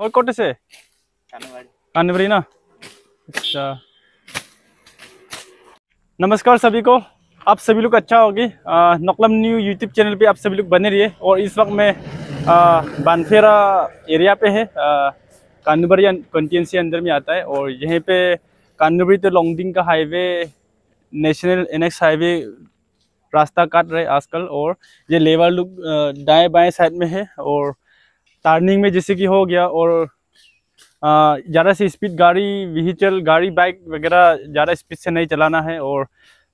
और कोटे से कानवरी ना अच्छा नमस्कार सभी को आप सभी लोग अच्छा होगी नकलम न्यू यूट्यूब चैनल पे आप सभी लोग बने रहिए और इस वक्त मैं बानफेरा एरिया पे है कानबरी कंटीनसी अंदर में आता है और यहीं पे कानबरी तो लॉन्गडिंग का हाईवे नेशनल एनएक्स हाईवे रास्ता काट रहे आजकल और ये लेवर लुक दाएँ बाएँ साइड में है और टर्निंग में जैसे कि हो गया और ज़्यादा से स्पीड गाड़ी व्हीचल गाड़ी बाइक वगैरह ज़्यादा स्पीड से नहीं चलाना है और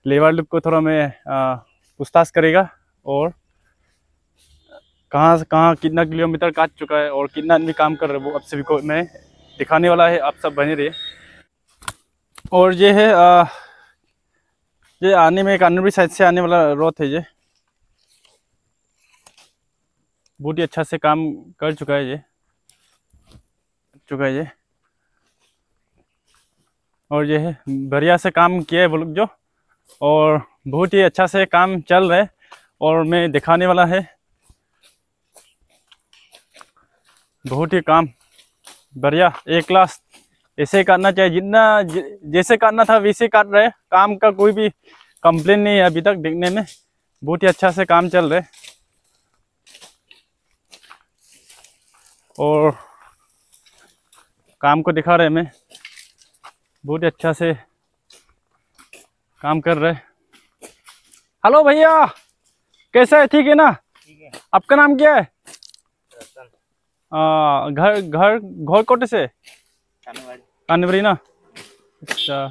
लेबर लुक को थोड़ा मैं पूछताछ करेगा और कहाँ से कहाँ कितना किलोमीटर काट चुका है और कितना आदमी काम कर रहे वो आप सभी को मैं दिखाने वाला है आप सब बने रहिए और ये है आ, ये आने में कानूनपुरी साइड से आने वाला रोड है ये बहुत ही अच्छा से काम कर चुका है ये चुका है ये और ये है बढ़िया से काम किया है वो लोग जो और बहुत ही अच्छा से काम चल रहा है और मैं दिखाने वाला है बहुत ही काम बढ़िया ए क्लास ऐसे काटना चाहिए जितना जैसे काटना था वैसे काट रहे काम का कोई भी कंप्लेन नहीं है अभी तक देखने में बहुत ही अच्छा से काम चल रहा है और काम को दिखा रहे हमें बहुत ही अच्छा से काम कर रहे हेलो भैया कैसा है ठीक है ना आपका नाम क्या है आ, घर घर कोटे से कानवरी ना अच्छा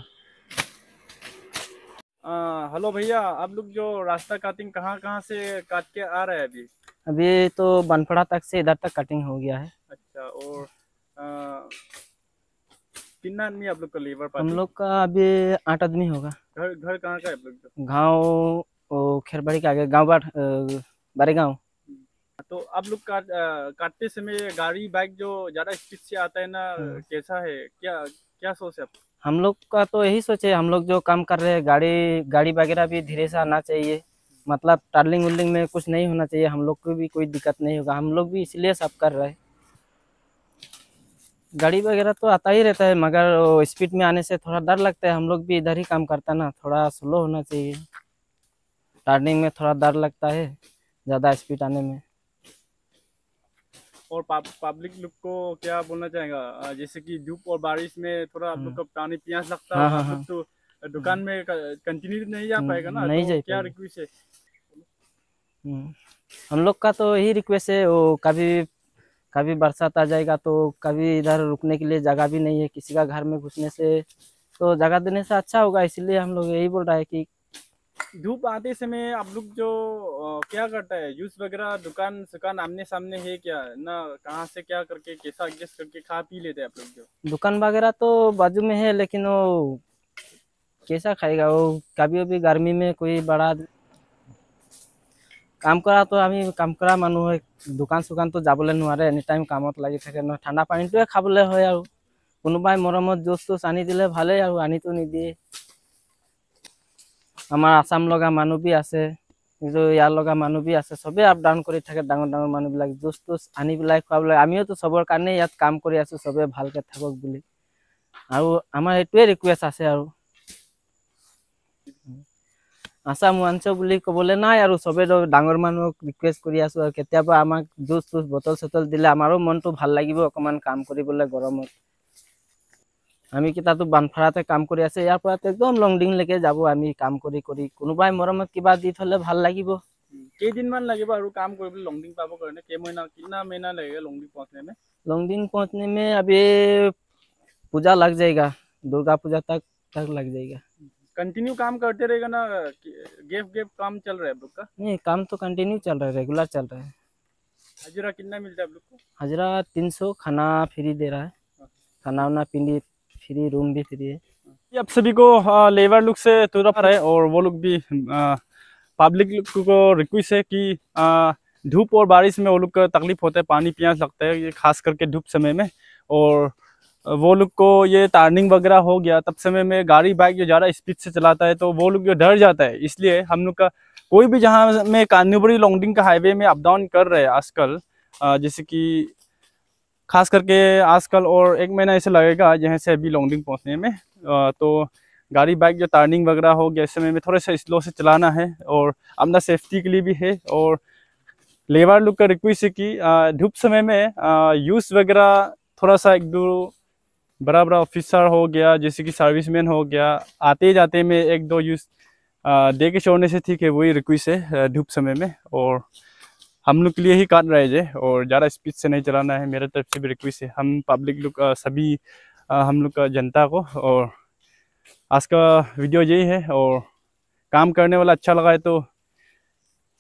हेलो भैया आप लोग जो रास्ता काटिंग कहाँ कहाँ से काट के आ रहे हैं अभी अभी तो बनपड़ा तक से इधर तक कटिंग हो गया है अच्छा और कितना आदमी आप लोग का लेबर हम लोग का अभी आठ आदमी होगा घर घर कहाँ का है गाँव खेरबाड़ी के आगे गाँव बारे गाँव हाँ, तो आप लोग काटते समय गाड़ी बाइक जो ज्यादा स्पीड से आता है ना हाँ। कैसा है क्या क्या सोच है हम लोग का तो यही सोच है हम लोग जो काम कर रहे हैं गाड़ी गाड़ी वगैरह भी धीरे से आना चाहिए मतलब टार्लिंग उर्लिंग में कुछ नहीं होना चाहिए हम लोग को भी कोई दिक्कत नहीं होगा हम लोग भी इसलिए सब कर रहे हैं गाड़ी वगैरह तो आता ही रहता है मगर स्पीड में आने से थोड़ा डर लगता है हम लोग भी इधर ही काम करता ना थोड़ा स्लो होना चाहिए टर्निंग में थोड़ा डर लगता है ज़्यादा स्पीड आने में और पब्लिक लोग को क्या बोलना चाहेगा जैसे कि धूप और बारिश में थोड़ा आप हाँ। लोग पानी प्यास लगता हाँ, है हाँ, हाँ, हाँ, तो दुकान में कंटिन्यू नहीं जा हम्म, पाएगा ना नहीं तो जाए क्या रिक्वेस्ट है हम्म। हम लोग का तो यही रिक्वेस्ट है वो कभी कभी बरसात आ जाएगा तो कभी इधर रुकने के लिए जगह भी नहीं है किसी का घर में घुसने से तो जगह देने से अच्छा होगा इसलिए हम लोग यही बोल रहे हैं कि धूप आते समय आप लोग जो आ, क्या करता है जूस वगैरह दुकान सुकान आमने सामने है क्या ना कहाँ से क्या करके कैसा एडजस्ट करके खा पी लेते हैं आप लोग जो दुकान वगैरह तो बाजू में है लेकिन वो कैसा खाएगा वो कभी कभी गर्मी में कोई बड़ा কাম কৰা তো আমি কাম কৰা মানুহ হয় দোকান চোকানটো যাবলৈ নোৱাৰে এনি টাইম কামত লাগি থাকে নহয় ঠাণ্ডা পানীটোৱে খাবলৈ হয় আৰু কোনোবাই মৰমত জুচ টুচ আনি দিলে ভালেই আৰু আনিতো নিদিয়ে আমাৰ আছাম লগা মানুহ বি আছে কিন্তু ইয়াৰ লগা মানুহ বি আছে চবেই আপ ডাউন কৰি থাকে ডাঙৰ ডাঙৰ মানুহবিলাক জুচ টুচ আনি পেলাই খোৱাবলৈ আমিওতো চবৰ কাৰণেই ইয়াত কাম কৰি আছোঁ চবেই ভালকৈ থাকক বুলি আৰু আমাৰ এইটোৱে ৰিকুৱেষ্ট আছে আৰু আশা মঞ্চ বুলি কবলে নাই আৰু সবে ডাঙৰ মানুহক ৰিকুৱেষ্ট কৰি আছো আৰু কেতিয়াবা আমাক জুচ চুচ বটল চটল দিলে আমাৰো মনটো ভাল লাগিব অকণমান কাম কৰিবলৈ গৰমত আমি কেইটাতো বানফাৰাতে কাম কৰি আছে ইয়াৰ পৰা একদম লংডিংলৈকে যাব আমি কাম কৰি কৰি কোনোবাই মৰমত কিবা দি থলে ভাল লাগিব কেইদিনমান লাগিব আৰু কাম কৰিবলৈ লংডিং পাব কাৰণে কেইমহিনা কিনা মহিনা লাগে লংডিং পঁচনেমে লংডিং পঁচনেমে আমি পূজা লাগ যায়গা দুৰ্গা পূজা তাক তাক লাগ যায়গা कंटिन्यू काम करते रहेगा ना गेप गेप काम चल रहा है बुक का नहीं काम तो कंटिन्यू चल रहा है रेगुलर चल रहा है हजरा कितना मिलता है आप लोग को हजरा तीन सौ खाना फ्री दे रहा है हाँ। खाना वाना पीने फ्री रूम भी फ्री है ये आप सभी को लेबर हाँ, लुक से तुरफ है और वो लोग भी पब्लिक हाँ, लोग को रिक्वेस्ट है कि धूप और बारिश में वो लोग का तकलीफ होता है पानी पियास लगता है ये खास करके धूप समय में और वो लोग को ये टार्निंग वगैरह हो गया तब समय में गाड़ी बाइक जो ज़्यादा स्पीड से चलाता है तो वो लोग जो डर जाता है इसलिए हम लोग का कोई भी जहाँ में कान्यूबरी लॉन्गडिंग का हाईवे में अप डाउन कर रहे हैं आजकल जैसे कि खास करके आजकल और एक महीना ऐसे लगेगा जहाँ से अभी लॉन्गडिंग पहुँचने में तो गाड़ी बाइक जो टार्निंग वगैरह हो गया इस समय में थोड़ा सा स्लो से चलाना है और अपना सेफ्टी के लिए भी है और लेबर लोग का रिक्वेस्ट है कि धूप समय में यूज़ वगैरह थोड़ा सा एक दो बड़ा बड़ा ऑफिसर हो गया जैसे कि सर्विसमैन हो गया आते जाते में एक दो यूज दे के छोड़ने से ठीक है वही रिक्वेस्ट है धूप समय में और हम लोग के लिए ही काट रहे जे और ज़्यादा स्पीड से नहीं चलाना है मेरे तरफ से भी रिक्वेस्ट है हम पब्लिक लोग सभी हम लोग का जनता को और आज का वीडियो यही है और काम करने वाला अच्छा लगा है तो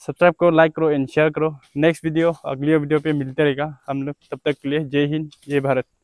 सब्सक्राइब करो लाइक करो एंड शेयर करो नेक्स्ट वीडियो अगले वीडियो पे मिलते रहेगा हम लोग तब तक के लिए जय हिंद जय भारत